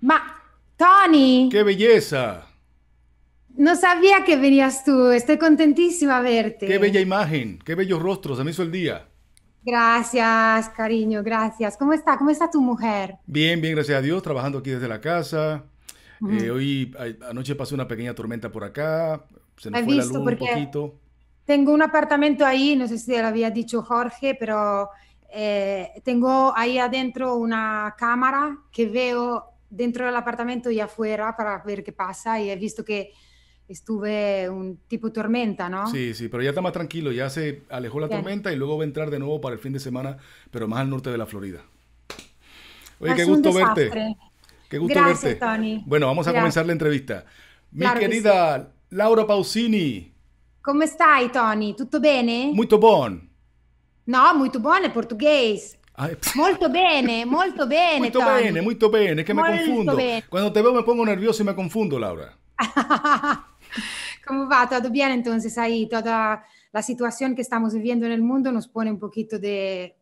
Ma, Tony. ¡Qué belleza! No sabía que venías tú. Estoy contentísima de verte. Qué bella imagen, qué bellos rostros. Se me hizo el día. Gracias, cariño, gracias. ¿Cómo está? ¿Cómo está tu mujer? Bien, bien, gracias a Dios, trabajando aquí desde la casa. Eh, hoy, anoche pasó una pequeña tormenta por acá, se nos fue visto? luz un poquito. Tengo un apartamento ahí, no sé si lo había dicho Jorge, pero eh, tengo ahí adentro una cámara que veo dentro del apartamento y afuera para ver qué pasa y he visto que estuve un tipo tormenta, ¿no? Sí, sí, pero ya está más tranquilo, ya se alejó la tormenta y luego va a entrar de nuevo para el fin de semana, pero más al norte de la Florida. Oye, ah, qué gusto, verte. Qué gusto Tony. Bueno, vamos a comenzar la entrevista. Mi querida Laura Pausini. ¿Cómo estás, Tony? ¿Todo bien? Muy bien. No, muy bien, portugués. ¡Muy molto bene, molto bene. Molto muy bene, que me confundo. Cuando te veo me pongo nervioso y e me confundo, Laura. ¿Cómo va? ¿Todo bien entonces ahí? Toda la situación que estamos viviendo en el mundo nos pone un poquito de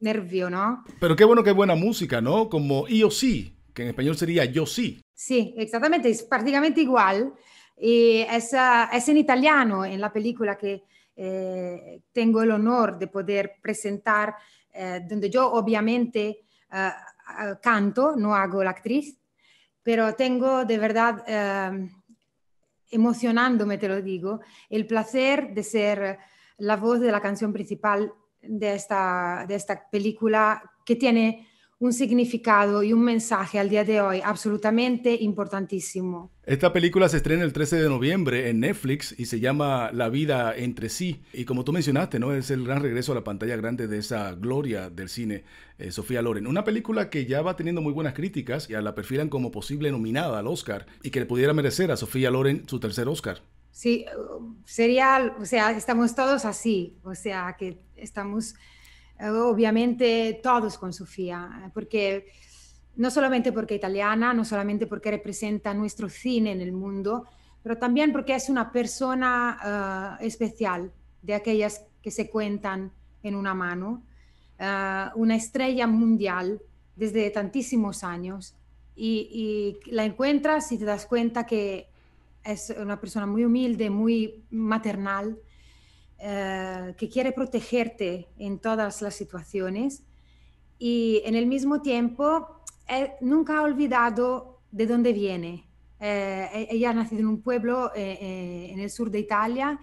nervio, ¿no? Pero qué bueno que buena música, ¿no? Como yo sí, que en español sería yo sí. Sí, exactamente, es prácticamente igual. Y e es, en italiano, en la película que eh, tengo el honor de poder presentar eh, donde yo obviamente eh, canto, no hago la actriz, pero tengo de verdad, eh, emocionándome, te lo digo, el placer de ser la voz de la canción principal de esta, de esta película que tiene un significado y un mensaje al día de hoy absolutamente importantísimo. Esta película se estrena el 13 de noviembre en Netflix y se llama La vida entre sí. Y como tú mencionaste, ¿no? Es el gran regreso a la pantalla grande de esa gloria del cine, eh, Sofía Loren. Una película que ya va teniendo muy buenas críticas y a la perfilan como posible nominada al Oscar y que le pudiera merecer a Sofía Loren su tercer Oscar. Sí, eh, sería, o sea, estamos todos así, o sea, que estamos obviamente todos con Sofía, porque no solamente porque es italiana, no solamente porque representa nuestro cine en el mundo, pero también porque es una persona eh, especial, de aquellas que se cuentan en una mano, eh, una estrella mundial desde tantísimos años, y, y, la encuentras y te das cuenta que es una persona muy humilde, muy maternal, eh, que quiere protegerte en todas las situaciones y en el mismo tiempo eh, nunca ha olvidado de dónde viene. Eh, e-, ella ha nacido en un pueblo en el sur de Italia,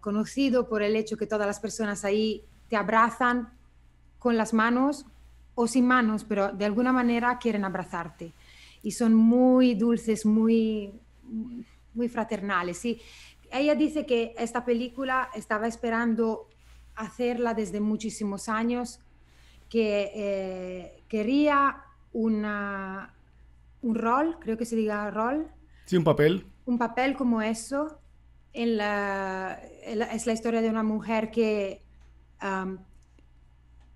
conocido por el hecho que todas las personas ahí te abrazan con las manos o sin manos, pero de alguna manera quieren abrazarte. Y son muy dulces, muy, muy fraternales. Ella dice que esta película estaba esperando hacerla desde muchísimos años, que eh, quería una, un rol, creo que se diga rol. Sí, un papel. Un papel como eso. En la, es la historia de una mujer que um,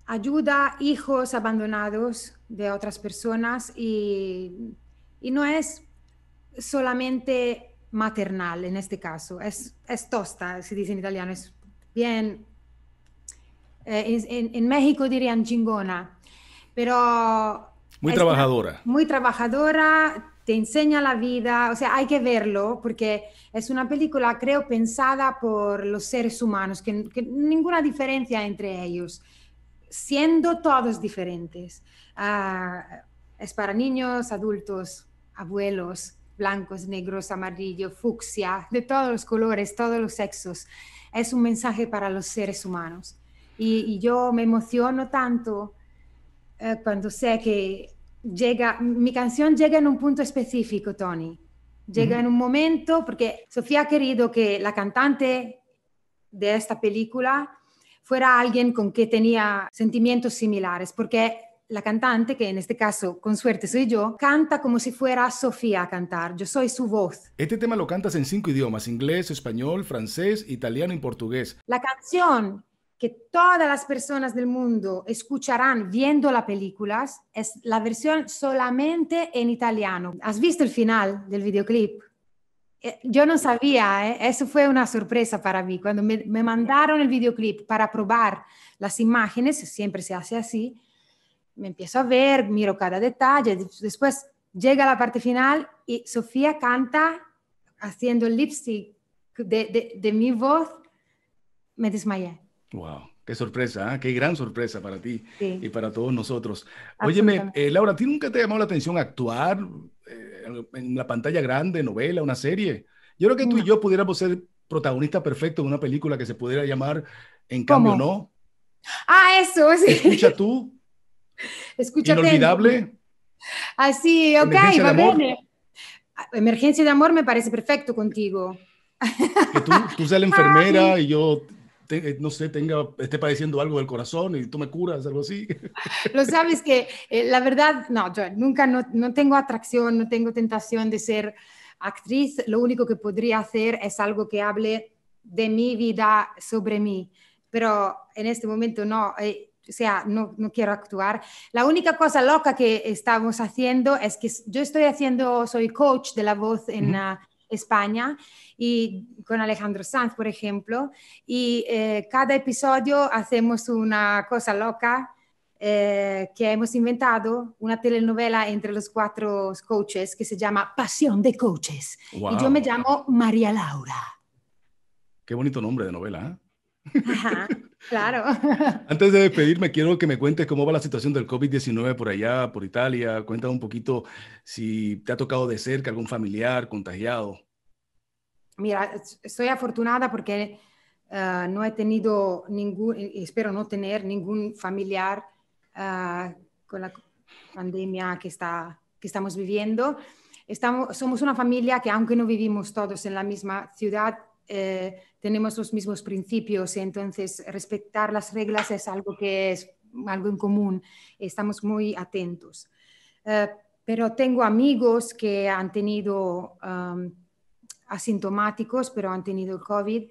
ayuda hijos abandonados de otras personas y, y no es solamente maternal en este caso. Es, es tosta, se dice en italiano, es bien... Eh, en, México dirían chingona, pero... Muy trabajadora. muy trabajadora, te enseña la vida, o sea, hay que verlo porque es una película, creo, pensada por los seres humanos, que, ninguna diferencia entre ellos, siendo todos diferentes. Ah, es para niños, adultos, abuelos, blancos, negros, amarillos, fucsia, de todos los colores, todos los sexos. Es un mensaje para los seres humanos. Y, yo me emociono tanto eh, cuando sé que llega, mi canción llega en un punto específico, Tony. Llega en un momento, porque Sofía ha querido que la cantante de esta película fuera alguien con que tenía sentimientos similares, porque la cantante, que en este caso con suerte soy yo, canta como si fuera Sofía a cantar. Yo soy su voz. Este tema lo cantas en cinco idiomas, inglés, español, francés, italiano y portugués. La canción que todas las personas del mundo escucharán viendo las películas es la versión solamente en italiano. ¿Has visto el final del videoclip? Eh, yo no sabía, eh, eso fue una sorpresa para mí. Cuando me, me mandaron el videoclip para probar las imágenes, siempre se hace así, me empiezo a ver, miro cada detalle, después llega la parte final y Sofía canta haciendo el lipstick de, de, mi voz, me desmayé. ¡Wow! Qué sorpresa, ¿ah? qué gran sorpresa para ti y para todos nosotros. Óyeme, eh, Laura, ¿tú nunca te ha llamado la atención actuar eh, en la pantalla grande, novela, una serie? Yo creo que tú y yo pudiéramos ser protagonistas perfectos de una película que se pudiera llamar En cambio no. Ah, eso, sí. Escucha tú, Escúchate. Inolvidable. Así, ah, ok, va bien ah, Emergencia de amor me parece perfecto contigo. Que tú, seas la enfermera y yo eh, no sé, tenga, esté padeciendo algo del corazón y tú me curas, algo así. Lo sabes que eh, la verdad, no, yo nunca no, tengo atracción, no tengo tentación de ser actriz. Lo único que podría hacer es algo que hable de mi vida sobre mí, pero en este momento no. Eh, o sea, no, quiero actuar. La única cosa loca que estamos haciendo es que yo estoy haciendo, soy coach de la voz en ah, España y con Alejandro Sanz, por ejemplo, y eh, cada episodio hacemos una cosa loca eh, que hemos inventado, una telenovela entre los cuatro coaches que se llama Pasión de Coaches. Y yo me llamo María Laura. Qué bonito nombre de novela, ¿eh? claro. Antes de despedirme, quiero que me cuentes cómo va la situación del COVID-19 por allá, por Italia. Cuéntame un poquito si te ha tocado de cerca algún familiar contagiado. Mira, estoy afortunada porque ah, no he tenido ningún, espero no tener ningún familiar ah, con la pandemia que, está, que estamos viviendo. Estamos, somos una familia que aunque no vivimos todos en la misma ciudad, eh, tenemos los mismos principios, entonces respetar las reglas es algo que es algo en común, estamos muy atentos. Eh, pero tengo amigos que han tenido um, asintomáticos, pero han tenido el COVID.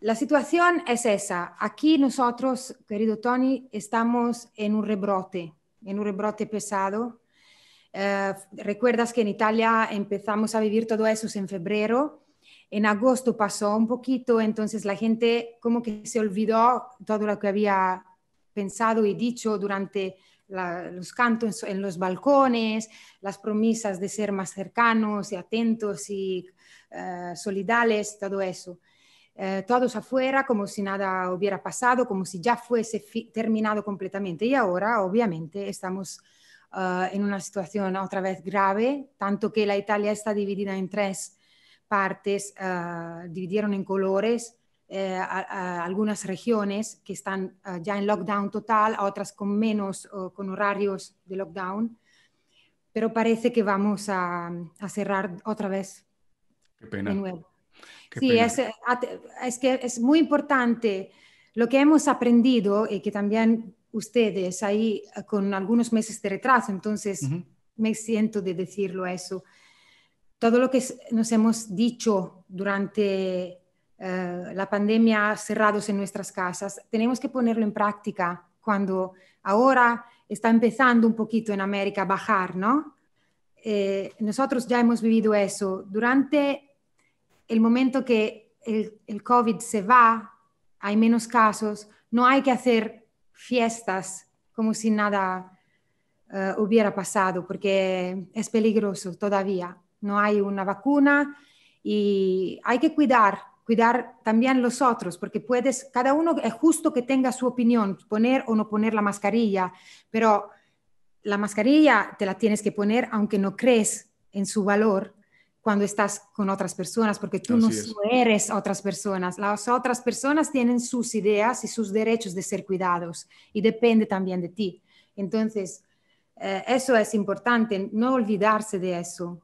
La situación es esa. Aquí nosotros, querido Tony, estamos en un rebrote, en un rebrote pesado. Eh, recuerdas que en Italia empezamos a vivir todo eso en febrero en agosto pasó un poquito, entonces la gente como que se olvidó todo lo que había pensado y dicho durante los cantos en los balcones, las promesas de ser más cercanos y atentos y eh, solidales, todo eso. Eh, todos afuera como si nada hubiera pasado, como si ya fuese terminado completamente. Y ahora, obviamente, estamos eh, en una situación otra vez grave, tanto que la Italia está dividida en tres partes, ah, dividieron en colores eh, algunas regiones que están ah, ya en lockdown total, a otras con menos, con horarios de lockdown. Pero parece que vamos a, cerrar otra vez. Qué pena. nuevo. sí, Es, ah, es que es muy importante lo que hemos aprendido y que también ustedes ahí con algunos meses de retraso, entonces me siento de decirlo eso todo lo que nos hemos dicho durante eh, la pandemia cerrados en nuestras casas, tenemos que ponerlo en práctica cuando ahora está empezando un poquito en América a bajar, ¿no? Eh, nosotros ya hemos vivido eso. Durante el momento que el, COVID se va, hay menos casos, no hay que hacer fiestas como si nada eh, hubiera pasado, porque es peligroso todavía no hay una vacuna y hay que cuidar, cuidar también los otros, porque puedes, cada uno es justo que tenga su opinión, poner o no poner la mascarilla, pero la mascarilla te la tienes que poner aunque no crees en su valor cuando estás con otras personas, porque tú no eres otras personas. Las otras personas tienen sus ideas y sus derechos de ser cuidados y depende también de ti. Entonces, eh, eso es importante, no olvidarse de eso.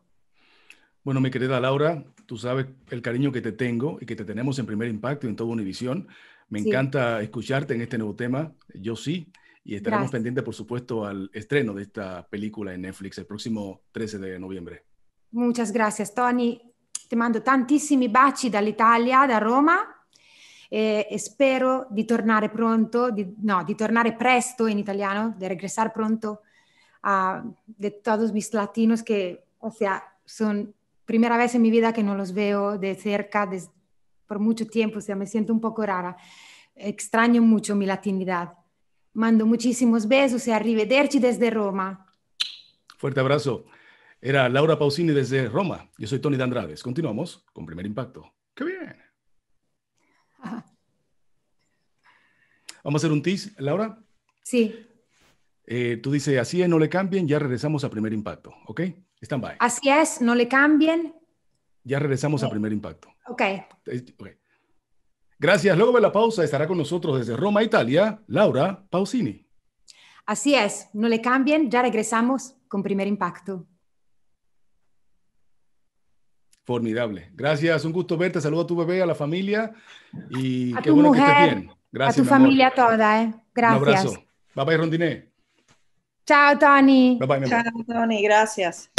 Bueno, mi querida Laura, tú sabes el cariño que te tengo y que te tenemos en Primer Impacto en toda Univisión. Me encanta escucharte en este nuevo tema, Yo sí, y estaremos pendientes, por supuesto, al estreno de esta película en Netflix el próximo 13 de noviembre. Muchas gracias, Tony. Te mando tantissimi baci Italia, da Roma, Espero de e spero pronto, no, de tornare presto en italiano, de regresar pronto a de todos mis latinos que, o sea, son primera vez en mi vida que no los veo de cerca por mucho tiempo, o sea, me siento un poco rara. Extraño mucho mi latinidad. Mando muchísimos besos y arrivederci desde Roma. Fuerte abrazo. Era Laura Pausini desde Roma. Yo soy Tony de Continuamos con Primer Impacto. ¡Qué bien! Vamos a hacer un tease, Laura. Sí. Eh, tú dices, así es, no le cambien, ya regresamos a Primer Impacto, ¿ok? Así es, no le cambien. Ya regresamos a Primer Impacto. Ok. Gracias. Luego de la pausa estará con nosotros desde Roma, Italia, Laura Pausini. Así es, no le cambien, ya regresamos con Primer Impacto. Formidable. Gracias, un gusto verte. Saludo a tu bebé, a la familia y a bueno que estés bien. Gracias. A tu familia toda, ¿eh? Gracias. Un abrazo. Bye bye, Rondiné. Chao, Tony. Bye bye, Chao, Tony. Gracias.